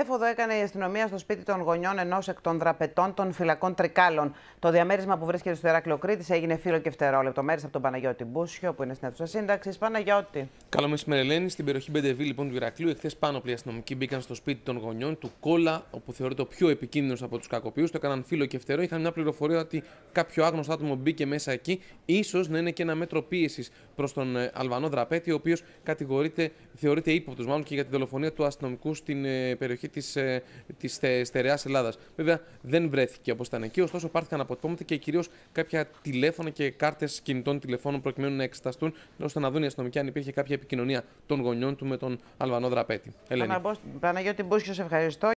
Έφοδο έκανε η αστυνομία στο σπίτι των γονιών ενός εκ των δραπετών των φυλακών Τρικάλων. Το διαμέρισμα που βρίσκεται στο Εράκλειο Κρήτης έγινε φίλο και φτερό. Λεπτομέρειες από τον Παναγιώτη Μπούσιο, που είναι στην αίθουσα σύνταξης. Παναγιώτη. Καλό μεσημέρι, Ελένη. Στην περιοχή Μπεντεβή, λοιπόν, του Ηρακλείου, εχθές πλοία αστυνομικοί μπήκαν στο σπίτι των γονιών του Κόλα, όπου θεωρείται ο πιο επικίνδυνος από τους κακοποιούς. Το έκαναν φίλο και φτερό. Είχαν μια πληροφορία ότι κάποιο άγνωστο άτομο μπήκε μέσα εκεί. σω να είναι και ένα μέτρο πίεσης προς τον ε, Αλβανό δραπέτη, ο οποίος κατηγορείται, θεωρείται ύποπτος μάλλον και για τη δολοφονία του αστυνομικού στην ε, περιοχή τη της ε, στερεάς στερεάς Ελλάδας. Βέβαια δεν βρέθηκε όπως ήταν εκεί, ωστόσο πάρθηκαν αποτυπώματα και κυρίως κάποια τηλέφωνα και κάρτες κινητών τηλεφώνων προκειμένου να εξεταστούν ώστε να δουν οι αστυνομικοί αν υπήρχε κάποια επικοινωνία των γονιών του με τον Αλβανό Δραπέτη. Ελένη. Παναγιώτη Μπούσιο, ευχαριστώ.